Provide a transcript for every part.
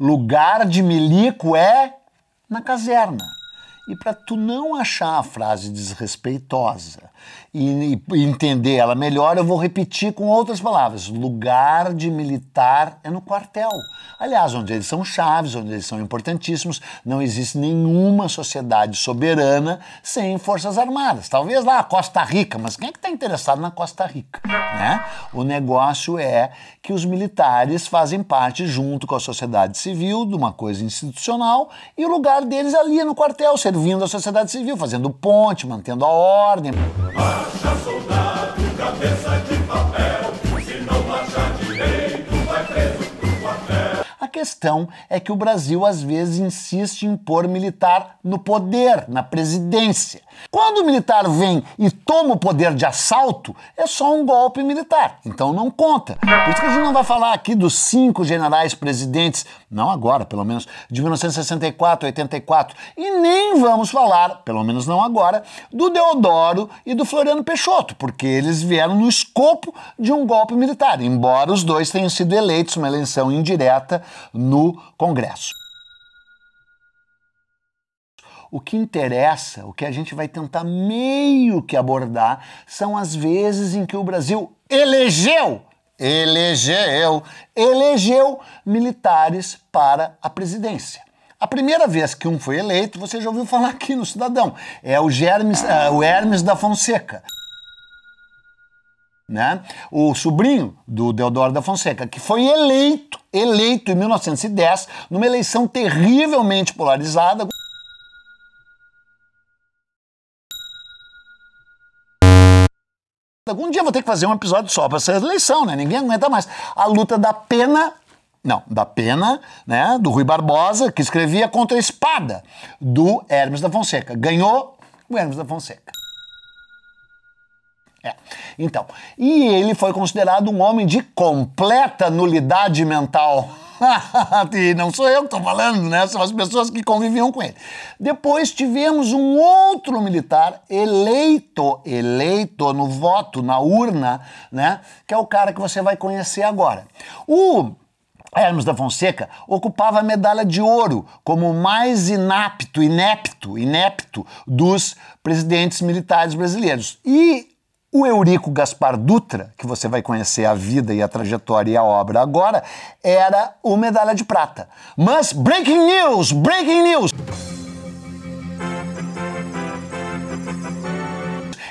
Lugar de milico é na caserna. E para tu não achar a frase desrespeitosa e, e, entender ela melhor, eu vou repetir com outras palavras. Lugar de militar é no quartel. Aliás, onde eles são chaves, onde eles são importantíssimos, não existe nenhuma sociedade soberana sem forças armadas. Talvez lá a Costa Rica, mas quem é que está interessado na Costa Rica? Né? O negócio é que os militares fazem parte, junto com a sociedade civil, de uma coisa institucional, e o lugar deles ali é no quartel. Se eles Vindo a sociedade civil, fazendo ponte, mantendo a ordem. Marcha, soldado, cabeça de papel, se não direito, vai preso pro quartel. A questão é que o Brasil às vezes insiste em pôr militar no poder, na presidência. Quando o militar vem e toma o poder de assalto, é só um golpe militar, então não conta. Por isso que a gente não vai falar aqui dos cinco generais presidentes, não agora, pelo menos, de 1964, 84, e nem vamos falar, pelo menos não agora, do Deodoro e do Floriano Peixoto, porque eles vieram no escopo de um golpe militar, embora os dois tenham sido eleitos uma eleição indireta no Congresso. O que interessa, o que a gente vai tentar meio que abordar, são as vezes em que o Brasil elegeu, elegeu, elegeu militares para a presidência. A primeira vez que um foi eleito, você já ouviu falar aqui no Cidadão, é o, Germes, uh, o Hermes da Fonseca. Né? O sobrinho do Deodoro da Fonseca, que foi eleito, eleito em 1910, numa eleição terrivelmente polarizada. Algum dia vou ter que fazer um episódio só para essa eleição, né? Ninguém aguenta mais. A luta da pena não, da pena, né, do Rui Barbosa, que escrevia contra a espada do Hermes da Fonseca. Ganhou o Hermes da Fonseca. É. Então, e ele foi considerado um homem de completa nulidade mental. e não sou eu que estou falando, né? São as pessoas que conviviam com ele. Depois tivemos um outro militar eleito, eleito no voto, na urna, né? Que é o cara que você vai conhecer agora. O Hermes da Fonseca ocupava a medalha de ouro como o mais inapto, inepto, inepto dos presidentes militares brasileiros. E o Eurico Gaspar Dutra, que você vai conhecer a vida e a trajetória e a obra agora, era o medalha de prata. Mas breaking news, breaking news.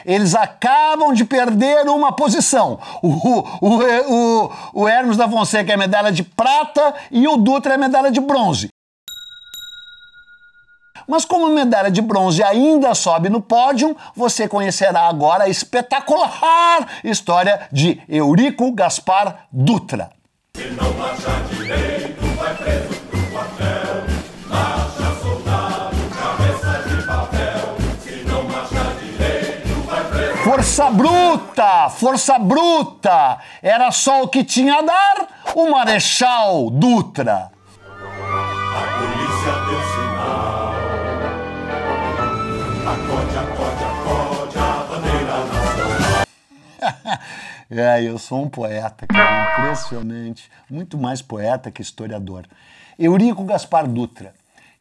Eles acabam de perder uma posição. O, o, o, o Hermes da Fonseca é medalha de prata e o Dutra é medalha de bronze. Mas como a medalha de bronze ainda sobe no pódio, você conhecerá agora a espetacular história de Eurico Gaspar Dutra. Se não marchar direito, vai preso pro quartel. Marcha soldado, cabeça de papel. Se não marchar direito, vai preso. Força bruta, força bruta. Era só o que tinha a dar o Marechal Dutra. Pode, pode, pode a bandeira nacional. é, eu sou um poeta, cara, impressionante. Muito mais poeta que historiador. Eurico Gaspar Dutra.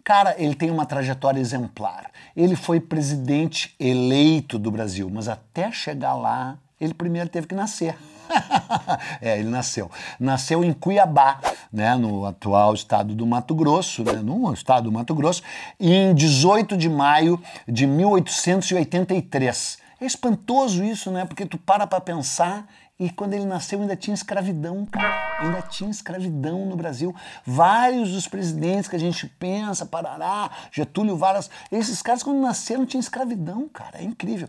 Cara, ele tem uma trajetória exemplar. Ele foi presidente eleito do Brasil, mas até chegar lá, ele primeiro teve que nascer. é, ele nasceu. Nasceu em Cuiabá, né, no atual estado do Mato Grosso, né, no estado do Mato Grosso, em 18 de maio de 1883. É espantoso isso, né? Porque tu para pra pensar e quando ele nasceu ainda tinha escravidão, cara. Ainda tinha escravidão no Brasil. Vários dos presidentes que a gente pensa, Parará, Getúlio Vargas, esses caras quando nasceram tinham escravidão, cara. É incrível.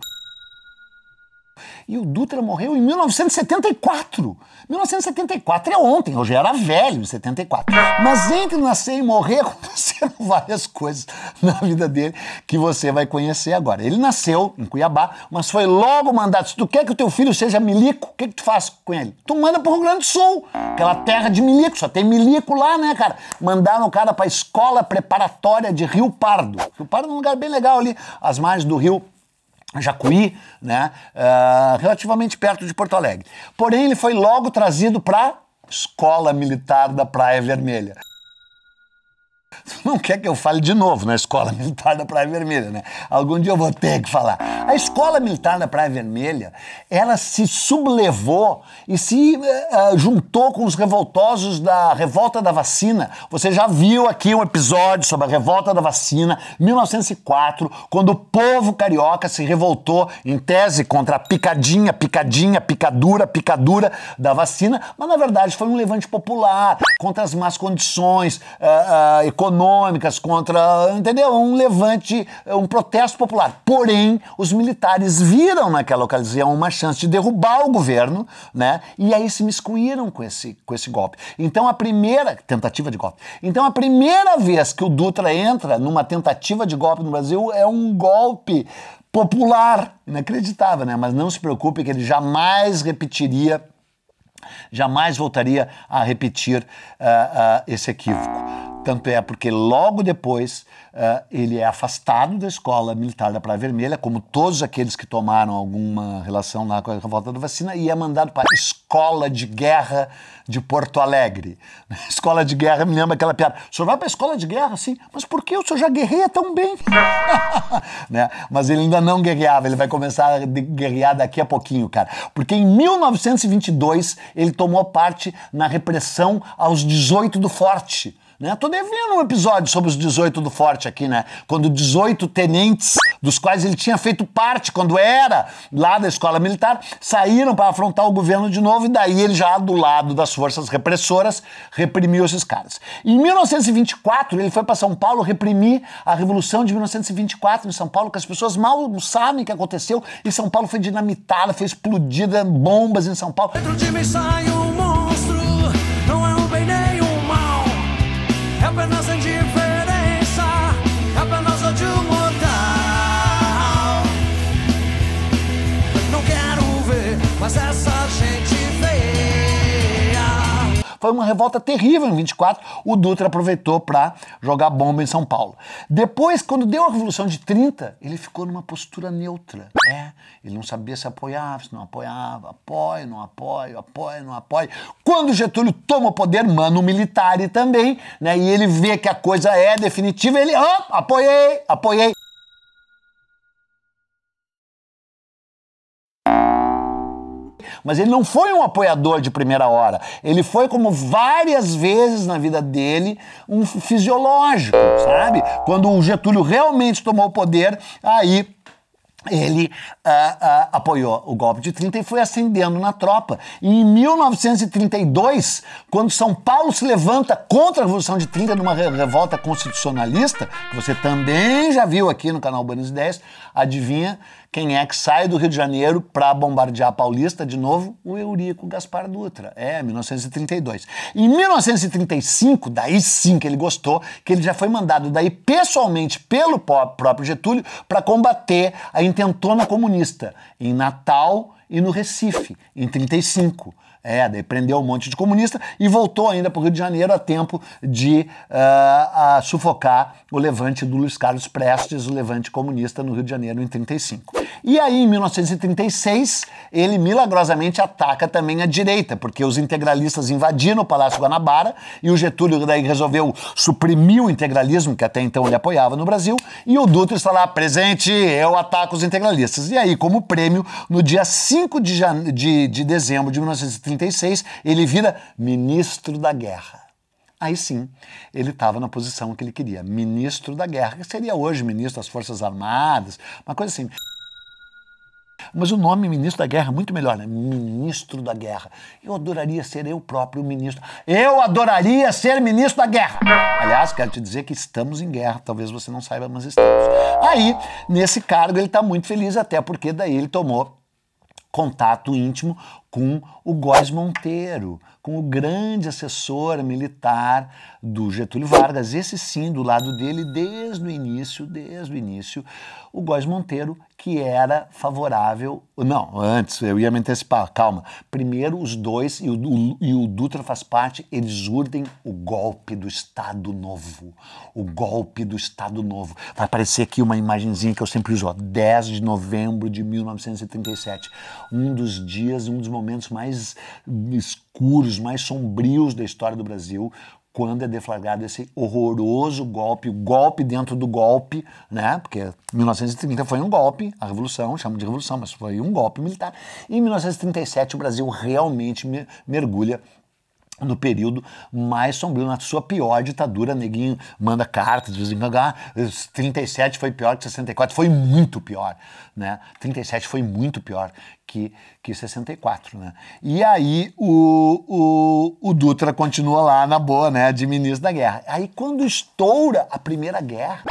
E o Dutra morreu em 1974. 1974 é ontem, eu já era velho em 74. Mas entre nascer e morrer, aconteceram várias coisas na vida dele que você vai conhecer agora. Ele nasceu em Cuiabá, mas foi logo mandado. Se tu quer que o teu filho seja milico, o que, que tu faz com ele? Tu manda pro Rio Grande do Sul, aquela terra de milico, só tem milico lá, né, cara? Mandaram o cara pra escola preparatória de Rio Pardo. Rio Pardo é um lugar bem legal ali, as margens do Rio Jacuí, né, uh, relativamente perto de Porto Alegre. Porém, ele foi logo trazido para a Escola Militar da Praia Vermelha. Não quer que eu fale de novo na né? Escola Militar da Praia Vermelha, né? Algum dia eu vou ter que falar. A Escola Militar da Praia Vermelha, ela se sublevou e se uh, juntou com os revoltosos da Revolta da Vacina. Você já viu aqui um episódio sobre a Revolta da Vacina, 1904, quando o povo carioca se revoltou em tese contra a picadinha, picadinha, picadura, picadura da vacina, mas na verdade foi um levante popular contra as más condições uh, uh, eh, econômicas econômicas, contra, entendeu? Um levante, um protesto popular. Porém, os militares viram naquela ocasião uma chance de derrubar o governo, né? E aí se miscuíram com esse, com esse golpe. Então a primeira tentativa de golpe. Então a primeira vez que o Dutra entra numa tentativa de golpe no Brasil é um golpe popular, inacreditável, né? Mas não se preocupe que ele jamais repetiria jamais voltaria a repetir uh, uh, esse equívoco. Tanto é porque logo depois uh, ele é afastado da escola militar da Praia Vermelha, como todos aqueles que tomaram alguma relação lá com a revolta da vacina, e é mandado para a escola de guerra de Porto Alegre. Escola de guerra, me lembra aquela piada. O senhor vai para a escola de guerra, sim mas por que o senhor já guerreia tão bem? né? Mas ele ainda não guerreava, ele vai começar a guerrear daqui a pouquinho, cara. Porque em 1922 ele tomou parte na repressão aos 18 do Forte. Né? Tô devendo um episódio sobre os 18 do Forte aqui, né? Quando 18 tenentes, dos quais ele tinha feito parte quando era lá da escola militar, saíram para afrontar o governo de novo e daí ele já do lado das forças repressoras reprimiu esses caras. Em 1924 ele foi para São Paulo reprimir a revolução de 1924 em São Paulo, que as pessoas mal sabem o que aconteceu e São Paulo foi dinamitada, foi explodida bombas em São Paulo. Dentro de mim sai um mundo. Foi uma revolta terrível em 24. O Dutra aproveitou para jogar bomba em São Paulo. Depois, quando deu a Revolução de 30, ele ficou numa postura neutra. É, ele não sabia se apoiava, se não apoiava. Apoio, não apoia, apoia, não apoia. Quando Getúlio toma o poder, mano, o militar também, né? E ele vê que a coisa é definitiva, ele, ah, apoiei, apoiei. Mas ele não foi um apoiador de primeira hora. Ele foi, como várias vezes na vida dele, um fisiológico, sabe? Quando o Getúlio realmente tomou o poder, aí ele ah, ah, apoiou o golpe de 30 e foi ascendendo na tropa. E em 1932, quando São Paulo se levanta contra a Revolução de 30 numa revolta constitucionalista, que você também já viu aqui no canal Buenos 10, adivinha quem é que sai do Rio de Janeiro para bombardear a Paulista de novo? O Eurico Gaspar Dutra. É, 1932. Em 1935, daí sim que ele gostou, que ele já foi mandado daí pessoalmente pelo próprio Getúlio para combater a intentona comunista em Natal e no Recife, em 35. É, daí prendeu um monte de comunista e voltou ainda para o Rio de Janeiro a tempo de uh, sufocar o levante do Luiz Carlos Prestes, o levante comunista no Rio de Janeiro em 35. E aí, em 1936, ele milagrosamente ataca também a direita, porque os integralistas invadiram o Palácio Guanabara e o Getúlio daí resolveu suprimir o integralismo, que até então ele apoiava no Brasil, e o Dutra está lá presente, eu ataco os integralistas. E aí, como prêmio, no dia 5 de, de, de dezembro de 1936, 1936, ele vira ministro da guerra. Aí sim, ele estava na posição que ele queria, ministro da guerra, que seria hoje ministro das Forças Armadas, uma coisa assim. Mas o nome ministro da guerra é muito melhor, né? Ministro da guerra. Eu adoraria ser eu próprio ministro. Eu adoraria ser ministro da guerra. Aliás, quero te dizer que estamos em guerra, talvez você não saiba, mas estamos. Aí, nesse cargo, ele está muito feliz, até porque daí ele tomou contato íntimo com o Góes Monteiro, com o grande assessor militar do Getúlio Vargas, esse sim do lado dele desde o início, desde o início, o Góes Monteiro que era favorável, não, antes eu ia me antecipar, calma, primeiro os dois e o, e o Dutra faz parte, eles urdem o golpe do Estado Novo, o golpe do Estado Novo, vai aparecer aqui uma imagenzinha que eu sempre uso, ó, 10 de novembro de 1937, um dos dias, um dos momentos mais escuros, mais sombrios da história do Brasil, quando é deflagrado esse horroroso golpe, o golpe dentro do golpe, né? Porque 1930 foi um golpe, a revolução, chama de revolução, mas foi um golpe militar. E em 1937 o Brasil realmente mergulha no período mais sombrio, na sua pior ditadura, neguinho manda cartas, dizendo que 37 foi pior que 64, foi muito pior, né? 37 foi muito pior que, que 64, né? E aí o, o, o Dutra continua lá na boa, né, de ministro da guerra. Aí quando estoura a Primeira Guerra...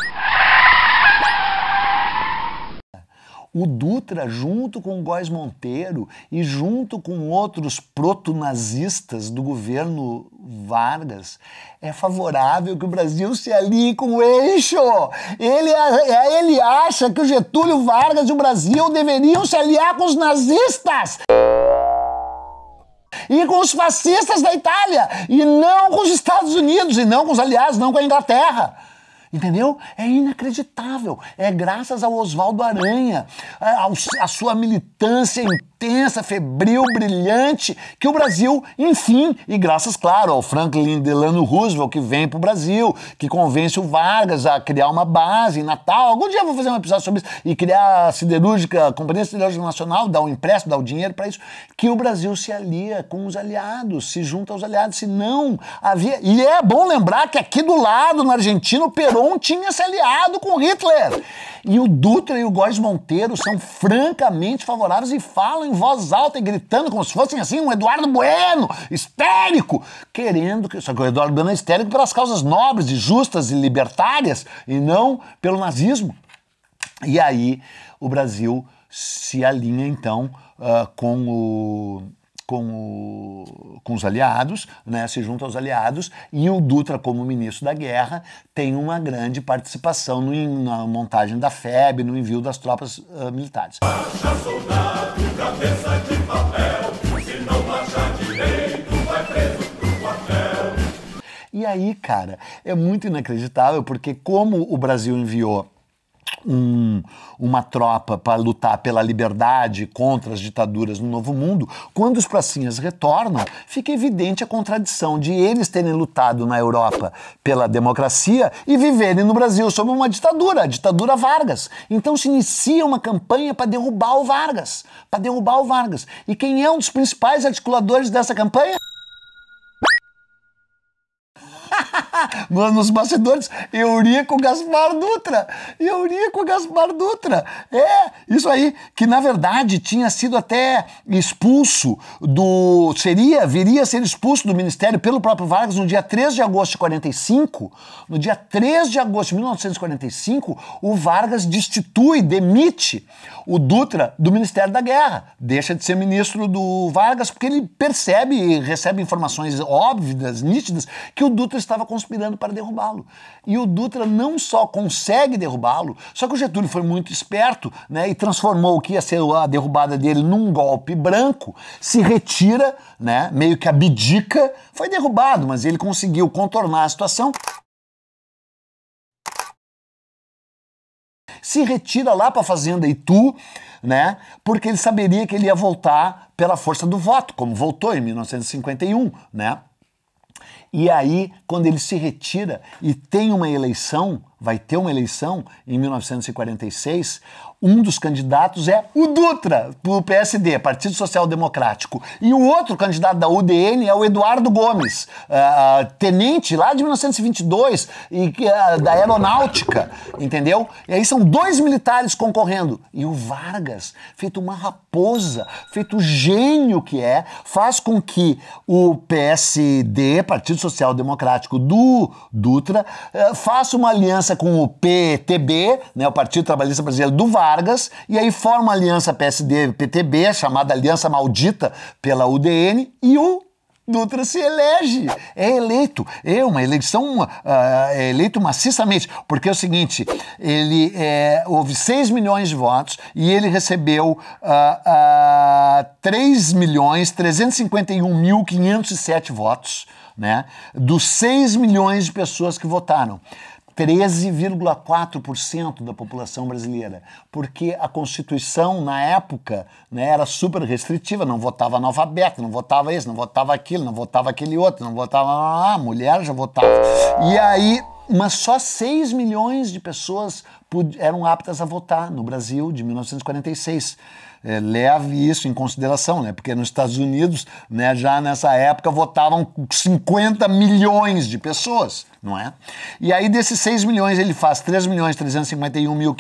o Dutra, junto com o Góes Monteiro e junto com outros proto-nazistas do governo Vargas, é favorável que o Brasil se alie com o eixo. Ele, é, ele acha que o Getúlio Vargas e o Brasil deveriam se aliar com os nazistas e com os fascistas da Itália, e não com os Estados Unidos, e não com os aliados, não com a Inglaterra. Entendeu? É inacreditável. É graças ao Oswaldo Aranha, é, à sua militância em intensa, febril, brilhante, que o Brasil, enfim, e graças, claro, ao Franklin Delano Roosevelt, que vem para o Brasil, que convence o Vargas a criar uma base em Natal. Algum dia eu vou fazer um episódio sobre isso e criar a siderúrgica, a Companhia Siderúrgica Nacional, dar um empréstimo, dar o um dinheiro para isso, que o Brasil se alia com os aliados, se junta aos aliados, se não havia... E é bom lembrar que aqui do lado, na Argentina, o Perón tinha se aliado com Hitler. E o Dutra e o Góes Monteiro são francamente favoráveis e falam em voz alta e gritando como se fossem assim um Eduardo Bueno, histérico, querendo que. Só que o Eduardo Bueno é histérico pelas causas nobres e justas e libertárias e não pelo nazismo. E aí o Brasil se alinha então uh, com o. Com, o, com, os aliados, né, se junta aos aliados, e o Dutra, como ministro da guerra, tem uma grande participação no, na montagem da FEB, no envio das tropas uh, militares cabeça de papel. Se não achar direito, vai preso pro quartel. E aí, cara, é muito inacreditável porque como o Brasil enviou um, uma tropa para lutar pela liberdade contra as ditaduras no Novo Mundo, quando os pracinhas retornam, fica evidente a contradição de eles terem lutado na Europa pela democracia e viverem no Brasil sob uma ditadura, a ditadura Vargas. Então se inicia uma campanha para derrubar o Vargas, para derrubar o Vargas. E quem é um dos principais articuladores dessa campanha? nos bastidores, Eurico Gaspar Dutra. Eurico Gaspar Dutra. É, isso aí, que na verdade tinha sido até expulso do. Seria, viria a ser expulso do ministério pelo próprio Vargas no dia 3 de agosto de 45. No dia 3 de agosto de 1945, o Vargas destitui, demite o Dutra do Ministério da Guerra. Deixa de ser ministro do Vargas, porque ele percebe e recebe informações óbvias, nítidas, que o Dutra estava conspirando trabalhando para derrubá-lo. E o Dutra não só consegue derrubá-lo, só que o Getúlio foi muito esperto né, e transformou o que ia ser a derrubada dele num golpe branco, se retira, né, meio que abdica, foi derrubado, mas ele conseguiu contornar a situação. se retira lá para a fazenda Itu, né? Porque ele saberia que ele ia voltar pela força do voto, como voltou em 1951, né? E aí, quando ele se retira e tem uma eleição, vai ter uma eleição em 1946, um dos candidatos é o Dutra, do PSD, Partido Social Democrático. E o outro candidato da UDN é o Eduardo Gomes, uh, tenente lá de 1922, e, uh, da aeronáutica, entendeu? E aí são dois militares concorrendo. E o Vargas, feito uma raposa, feito o gênio que é, faz com que o PSD, Partido Social Social Democrático do Dutra, eh, faça uma aliança com o PTB, né, o Partido Trabalhista Brasileiro do Vargas, e aí forma uma aliança PSD-PTB, chamada Aliança Maldita pela UDN, e o Dutra se elege, é eleito, é uma eleição, uh, é eleito maciçamente, porque é o seguinte, ele é, houve 6 milhões de votos e ele recebeu uh, uh, 3 milhões 351 mil 507 votos, né? Dos 6 milhões de pessoas que votaram. 13,4% da população brasileira, porque a Constituição, na época, né, era super restritiva, não votava analfabeto, não votava isso, não votava aquilo, não votava aquele outro, não votava. lá, mulher já votava. E aí, mas só 6 milhões de pessoas eram aptas a votar no Brasil de 1946 é, leve isso em consideração, né? Porque nos Estados Unidos, né, já nessa época votavam 50 milhões de pessoas, não é? E aí desses 6 milhões ele faz 3 milhões 351 mil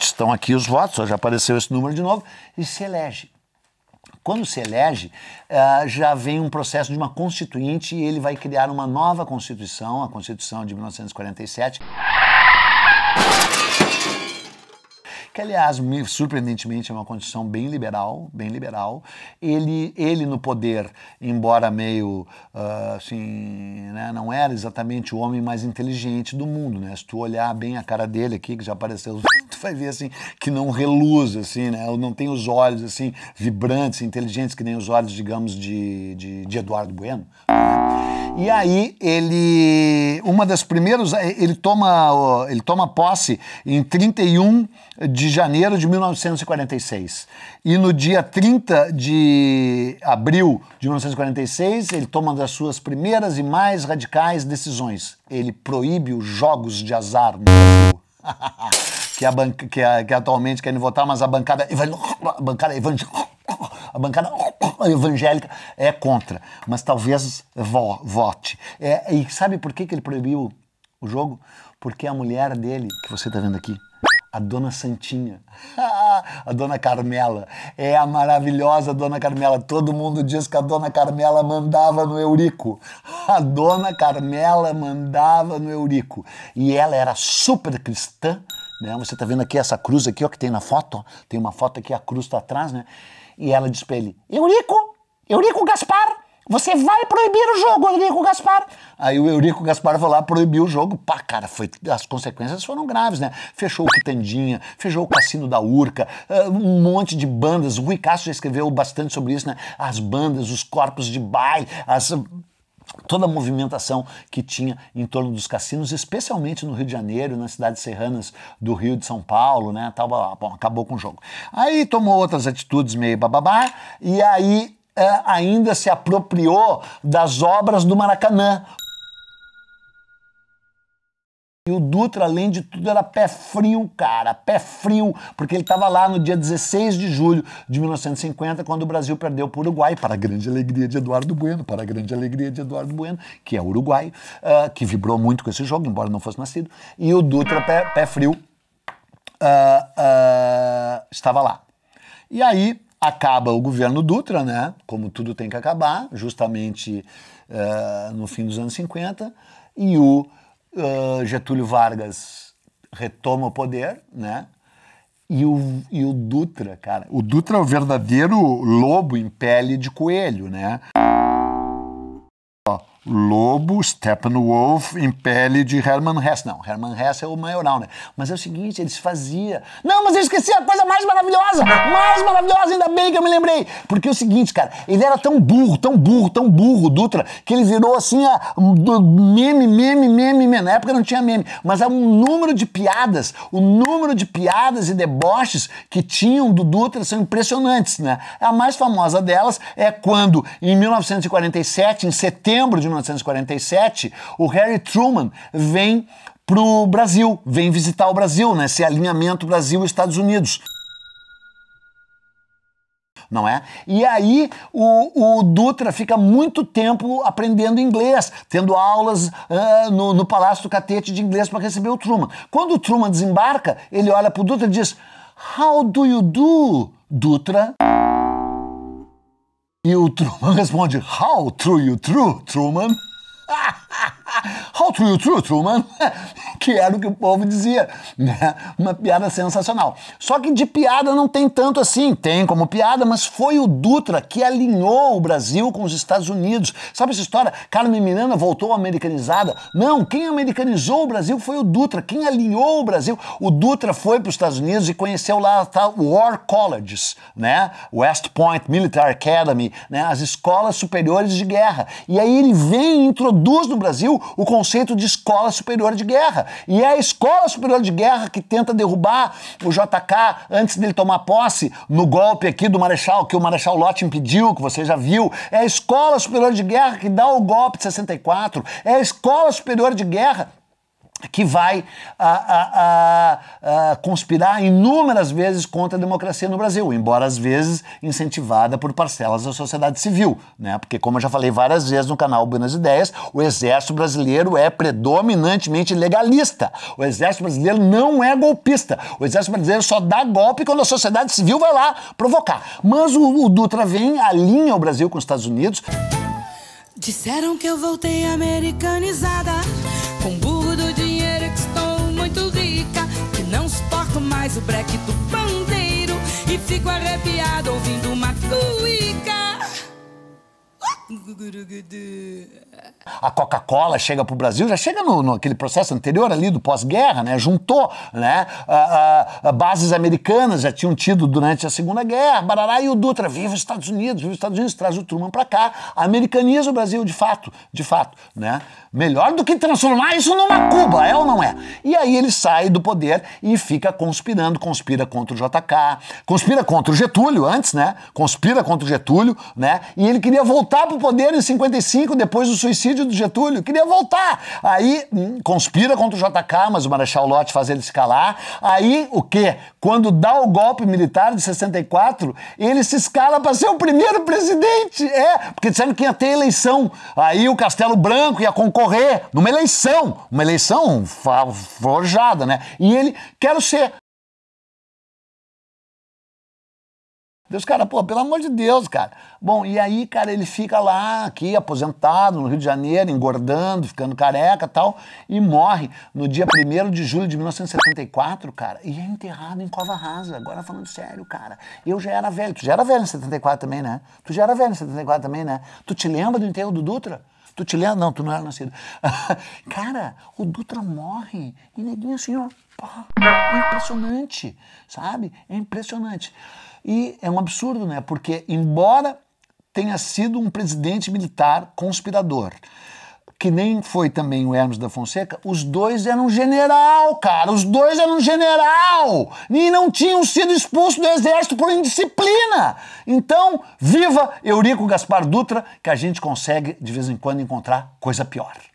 estão aqui os votos, já apareceu esse número de novo, e se elege. Quando se elege, é, já vem um processo de uma constituinte e ele vai criar uma nova constituição, a Constituição de 1947 que aliás, surpreendentemente, é uma condição bem liberal, bem liberal. Ele, ele no poder, embora meio uh, assim, né, não era exatamente o homem mais inteligente do mundo, né? Se tu olhar bem a cara dele aqui, que já apareceu tu vai ver assim que não reluz assim, né? Ou não tem os olhos assim vibrantes, inteligentes que nem os olhos, digamos, de, de, de Eduardo Bueno. Né? E aí ele, uma das primeiras, eh, ele toma, ele toma posse em 31 de janeiro de 1946. E no dia 30 de abril de 1946, ele toma das suas primeiras e mais radicais decisões. Ele proíbe os jogos de azar no Brasil. que, a banca, que, a, que atualmente querem votar, mas a bancada, a bancada evangélica a bancada evangélica é contra, mas talvez vo, vote. É, e sabe por que, que ele proibiu o jogo? Porque a mulher dele, que você está vendo aqui, a Dona Santinha, a Dona Carmela, é a maravilhosa Dona Carmela. Todo mundo diz que a Dona Carmela mandava no Eurico. A Dona Carmela mandava no Eurico. E ela era super cristã, né? Você está vendo aqui essa cruz aqui, ó, que tem na foto. Ó. Tem uma foto aqui, a cruz está atrás, né? E ela diz para ele, Eurico, Eurico Gaspar, você vai proibir o jogo, Eurico Gaspar. Aí o Eurico Gaspar foi lá, proibiu o jogo. Pá, cara, foi, as consequências foram graves, né? Fechou o Quitandinha, fechou o Cassino da Urca, ah, um monte de bandas. O Rui Castro já escreveu bastante sobre isso, né? As bandas, os corpos de baile, as toda a movimentação que tinha em torno dos cassinos, especialmente no Rio de Janeiro, nas cidades serranas do Rio de São Paulo, né? Tava, bom, acabou com o jogo. Aí tomou outras atitudes meio bababá, e aí é, ainda se apropriou das obras do Maracanã. E o Dutra, além de tudo, era pé frio, cara, pé frio, porque ele estava lá no dia 16 de julho de 1950, quando o Brasil perdeu para o Uruguai, para a grande alegria de Eduardo Bueno, para a grande alegria de Eduardo Bueno, que é Uruguai uh, que vibrou muito com esse jogo, embora não fosse nascido. E o Dutra, pé, pé frio, uh, uh, estava lá. E aí acaba o governo Dutra, né? Como tudo tem que acabar, justamente no fim dos anos 50, e o uh, Getúlio Vargas retoma o poder, né? E o, e o Dutra, cara. O Dutra é o verdadeiro lobo em pele de coelho, né? Lobo, Steppenwolf, em pele de Hermann Hesse. Não, Hermann Hesse é o maioral, né? Mas é o seguinte, eles faziam... Não, mas eu esqueci a coisa mais maravilhosa! Mais maravilhosa, ainda bem que eu me lembrei! Porque é o seguinte, cara, ele era tão burro, tão burro, tão burro, Dutra, que ele virou assim a meme, meme, meme, meme. Na época não tinha meme, mas há um número de piadas, o número de piadas e deboches que tinham do Dutra são impressionantes, né? A mais famosa delas é quando, em 1947, em setembro de 1947, o Harry Truman vem para o Brasil, vem visitar o Brasil, né? Esse alinhamento Brasil-Estados Unidos não é? E aí o, o, Dutra fica muito tempo aprendendo inglês, tendo aulas uh, no, no, Palácio do Catete de inglês para receber o Truman. Quando o Truman desembarca, ele olha para o Dutra e diz: How do you do, Dutra? E o Truman responde: How true you true, Truman? How true, true, Truman, que era o que o povo dizia, né? Uma piada sensacional. Só que de piada não tem tanto assim, tem como piada, mas foi o Dutra que alinhou o Brasil com os Estados Unidos. Sabe essa história? Carmen Miranda voltou americanizada. Não, quem americanizou o Brasil foi o Dutra, quem alinhou o Brasil. O Dutra foi para os Estados Unidos e conheceu lá tá, War Colleges, né? West Point Military Academy, né? As escolas superiores de guerra. E aí ele vem e introduz no Brasil o conceito de escola superior de guerra. E é a escola superior de guerra que tenta derrubar o JK antes dele tomar posse no golpe aqui do Marechal, que o Marechal Lott impediu, que você já viu. É a escola superior de guerra que dá o golpe de 64. É a escola superior de guerra que vai a, a, a, conspirar inúmeras vezes contra a democracia no Brasil, embora às vezes incentivada por parcelas da sociedade civil, né? Porque como eu já falei várias vezes no canal Buenas Ideias, o exército brasileiro é predominantemente legalista. O exército brasileiro não é golpista. O exército brasileiro só dá golpe quando a sociedade civil vai lá provocar. Mas o, o Dutra vem, alinha o Brasil com os Estados Unidos. Disseram que eu voltei americanizada com mais o breque do pandeiro e fico arrepiado ouvindo mais. A Coca-Cola chega para o Brasil, já chega no, no aquele processo anterior ali do pós-guerra, né? Juntou, né? A, a, a bases americanas já tinham tido durante a Segunda Guerra, Barará e o Dutra, viva os Estados Unidos, viva os Estados Unidos, traz o Truman para cá, americaniza o Brasil de fato, de fato, né? Melhor do que transformar isso numa Cuba, é ou não é? E aí ele sai do poder e fica conspirando, conspira contra o JK, conspira contra o Getúlio antes, né? Conspira contra o Getúlio, né? E ele queria voltar pro poder poder em 55, depois do suicídio do Getúlio. Queria voltar. Aí hum, conspira contra o JK, mas o Marechal Lott faz ele se Aí o quê? Quando dá o golpe militar de 64, ele se escala para ser o primeiro presidente. É, porque disseram que ia ter eleição. Aí o Castelo Branco ia concorrer numa eleição. Uma eleição forjada, né? E ele, quero ser. Deus, cara, pô, pelo amor de Deus, cara. Bom, e aí, cara, ele fica lá, aqui, aposentado, no Rio de Janeiro, engordando, ficando careca e tal, e morre no dia 1 de julho de 1974, cara, e é enterrado em Cova Rasa. Agora falando sério, cara. Eu já era velho, tu já era velho em 74 também, né? Tu já era velho em 74 também, né? Tu te lembra do enterro do Dutra? Tu te lembra? Não, tu não era nascido. cara, o Dutra morre, e neguinho assim, ó, Pô, é impressionante, sabe? É impressionante. E é um absurdo, né? Porque, embora tenha sido um presidente militar conspirador, que nem foi também o Hermes da Fonseca, os dois eram general, cara. Os dois eram general. E não tinham sido expulsos do exército por indisciplina. Então, viva Eurico Gaspar Dutra, que a gente consegue de vez em quando encontrar coisa pior.